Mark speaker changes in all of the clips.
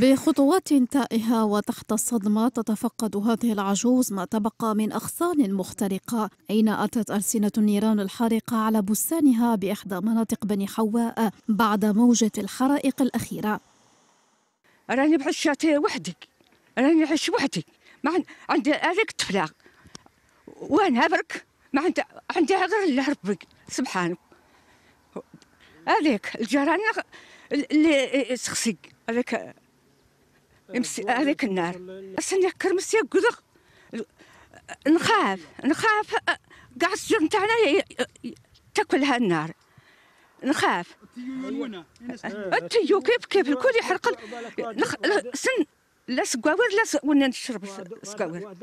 Speaker 1: بخطوات تائهة وتحت الصدمة تتفقد هذه العجوز ما تبقى من أغصان مخترقة أين أتت ألسنة النيران الحارقة على بستانها بإحدى مناطق بني حواء بعد موجة الحرائق الأخيرة راني بعش وحدك راني عش وحدي ما عندي هذيك طفلة
Speaker 2: وأنا برك ما عندي عندي غير ربي سبحانه هذيك الجيران اللي سخسق هذاك يمسي هذيك النار أسني كرمسي قدق نخاف نخاف كاع السجون نتاعنا تاكلها النار نخاف التيو كيف كيف الكل يحرق سن لا سكاور لا ونا نشرب سكاوير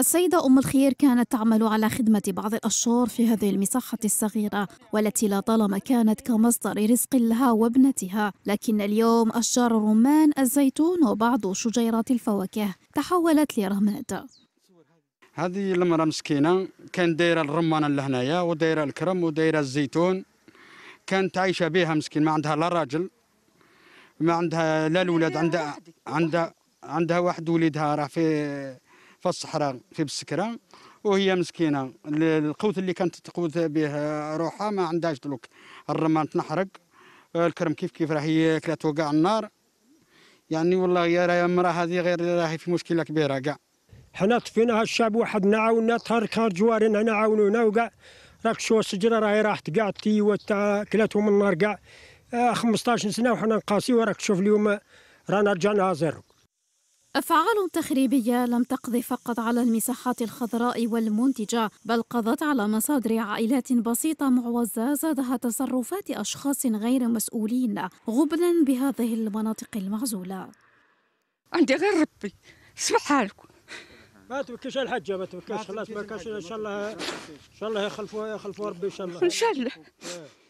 Speaker 1: السيدة أم الخير كانت تعمل على خدمة بعض الأشجار في هذه المساحة الصغيرة والتي لطالما كانت كمصدر رزق لها وابنتها لكن اليوم أشجار الرمان الزيتون وبعض شجيرات الفواكه تحولت لرهمات
Speaker 3: هذه المرأة مسكينة كان دايرة الرمان اللي هنايا ودايرة الكرم ودايرة الزيتون كانت عايشة بها مسكين ما عندها لا راجل ما عندها لا الولاد عندها عندها عندها واحد وليدها راه في في الصحراء في بسكرة وهي مسكينة القوت اللي كانت تقوت به روحها ما عندهاش دلوك الرمان تنحرق الكرم كيف كيف راهي كلات وقع النار يعني والله يا راهي المراه هذه غير راهي في مشكله كبيره كاع حنا طفيناها الشعب وحدنا عاونا تهر كان جوارنا هنا عاونونا وكاع راك شو السجرة راهي راحت كاع التيوه تاع كلاتهم النار كاع 15 آه، سنه وحنا نقاسي وراك تشوف اليوم رانا رجعنا زيرو
Speaker 1: أفعال تخريبية لم تقضي فقط على المساحات الخضراء والمنتجة بل قضت على مصادر عائلات بسيطة معوزة زادها تصرفات أشخاص غير مسؤولين غبنا بهذه المناطق المعزولة
Speaker 2: عندي غير ربي اسمح حالكم
Speaker 3: ما تبكيش الحجة ما تبكيش خلاص ما إن شاء الله إن شاء الله يخلفوها يخلفوها ربي إن شاء الله إن شاء
Speaker 2: الله